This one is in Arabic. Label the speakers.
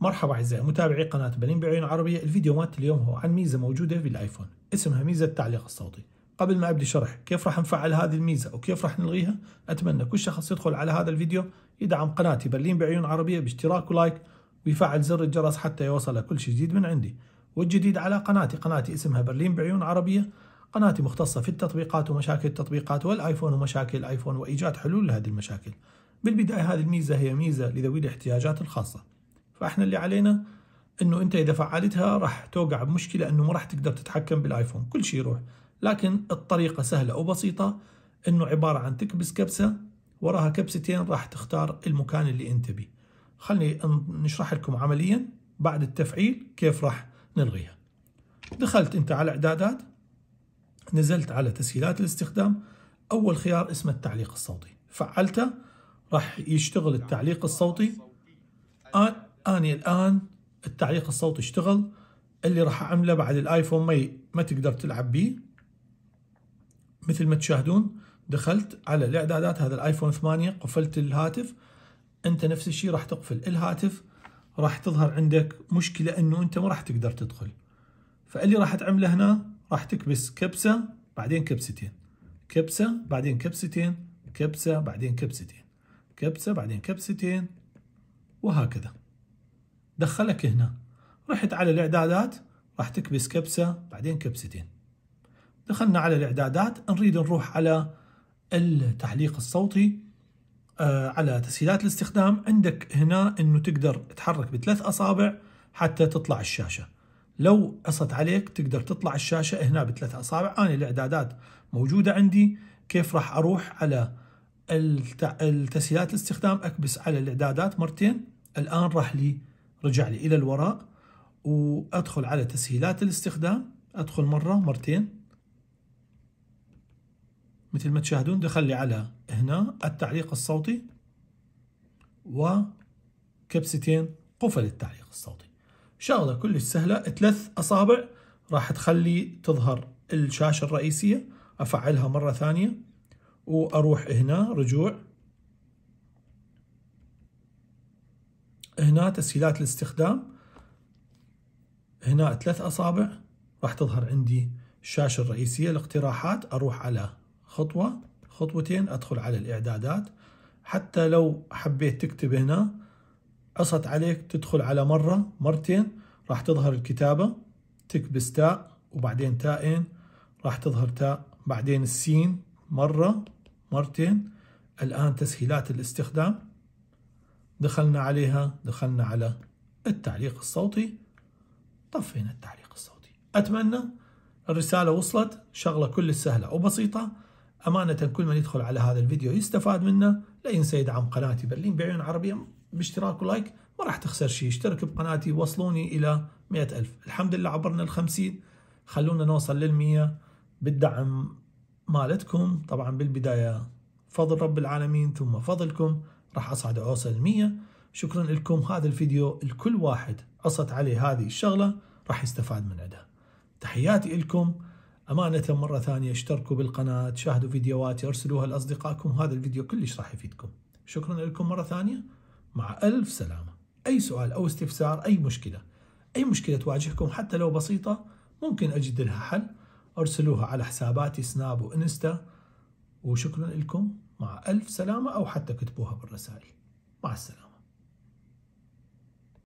Speaker 1: مرحبا أعزائي متابعي قناة بلين بعيون عربية الفيديو مات اليوم هو عن ميزة موجودة بالآيفون اسمها ميزة التعليق الصوتي قبل ما أبدي شرح كيف راح نفعل هذه الميزة وكيف راح نلغيها أتمنى كل شخص يدخل على هذا الفيديو يدعم قناتي برلين بعيون عربية باشتراك ولايك ويفعل زر الجرس حتى يوصل كل شيء جديد من عندي والجديد على قناتي قناتي اسمها برلين بعيون عربية قناتي مختصة في التطبيقات ومشاكل التطبيقات والآيفون ومشاكل الآيفون وإيجاد حلول لهذه المشاكل بالبداية هذه الميزة هي ميزة لذوي الاحتياجات الخاصة فاحنا اللي علينا انه انت اذا فعلتها راح توقع بمشكله انه ما راح تقدر تتحكم بالايفون كل شيء يروح لكن الطريقه سهله وبسيطه انه عباره عن تكبس كبسه وراها كبستين راح تختار المكان اللي انت بيه خلني نشرح لكم عمليا بعد التفعيل كيف راح نلغيها دخلت انت على اعدادات نزلت على تسهيلات الاستخدام اول خيار اسمه التعليق الصوتي فعلته راح يشتغل التعليق الصوتي آه، ثاني الآن التعليق الصوتي اشتغل اللي راح أعمله بعد الآيفون ما ما تقدر تلعب بيه مثل ما تشاهدون دخلت على الإعدادات هذا الآيفون 8 قفلت الهاتف أنت نفس الشيء راح تقفل الهاتف راح تظهر عندك مشكلة أنه أنت ما راح تقدر تدخل فاللي راح تعمله هنا راح تكبس كبسة بعدين كبستين كبسة بعدين كبستين كبسة بعدين كبستين كبسة بعدين كبستين وهكذا دخلك هنا رحت على الاعدادات راح تكبس كبسه بعدين كبستين دخلنا على الاعدادات نريد نروح على التعليق الصوتي آه على تسهيلات الاستخدام عندك هنا انه تقدر تحرك بثلاث اصابع حتى تطلع الشاشه لو قصت عليك تقدر تطلع الشاشه هنا بثلاث اصابع انا الاعدادات موجوده عندي كيف راح اروح على التسهيلات الاستخدام اكبس على الاعدادات مرتين الان راح لي رجع لي الى الوراق وادخل على تسهيلات الاستخدام ادخل مره مرتين مثل ما تشاهدون دخل لي على هنا التعليق الصوتي وكبستين قفل التعليق الصوتي شغله كلش سهله ثلاث اصابع راح تخلي تظهر الشاشه الرئيسيه افعلها مره ثانيه واروح هنا رجوع هنا تسهيلات الاستخدام هنا ثلاث أصابع راح تظهر عندي الشاشة الرئيسية الاقتراحات أروح على خطوة خطوتين أدخل على الإعدادات حتى لو حبيت تكتب هنا عصت عليك تدخل على مرة مرتين راح تظهر الكتابة تكبس تاء وبعدين تائن راح تظهر تاء بعدين السين مرة مرتين الآن تسهيلات الاستخدام دخلنا عليها دخلنا على التعليق الصوتي طفينا التعليق الصوتي أتمنى الرسالة وصلت شغلة كل سهلة وبسيطة أمانة كل من يدخل على هذا الفيديو يستفاد منه لا ينسى يدعم قناتي برلين بعيون عربية باشتراك ولايك ما راح تخسر شيء اشترك بقناتي وصلوني إلى مئة ألف الحمد لله عبرنا الخمسين خلونا نوصل للمية بالدعم مالتكم طبعا بالبداية فضل رب العالمين ثم فضلكم راح أصعد أوصل 100 شكرا لكم هذا الفيديو الكل واحد قصت عليه هذه الشغلة راح يستفاد من عندها تحياتي لكم أمانة مرة ثانية اشتركوا بالقناة شاهدوا فيديوهاتي ارسلوها لأصدقائكم هذا الفيديو كلش راح يفيدكم شكرا لكم مرة ثانية مع ألف سلامة أي سؤال أو استفسار أي مشكلة أي مشكلة تواجهكم حتى لو بسيطة ممكن أجد لها حل ارسلوها على حساباتي سناب وإنستا وشكرا لكم مع ألف سلامة أو حتى كتبوها بالرسائل مع السلامة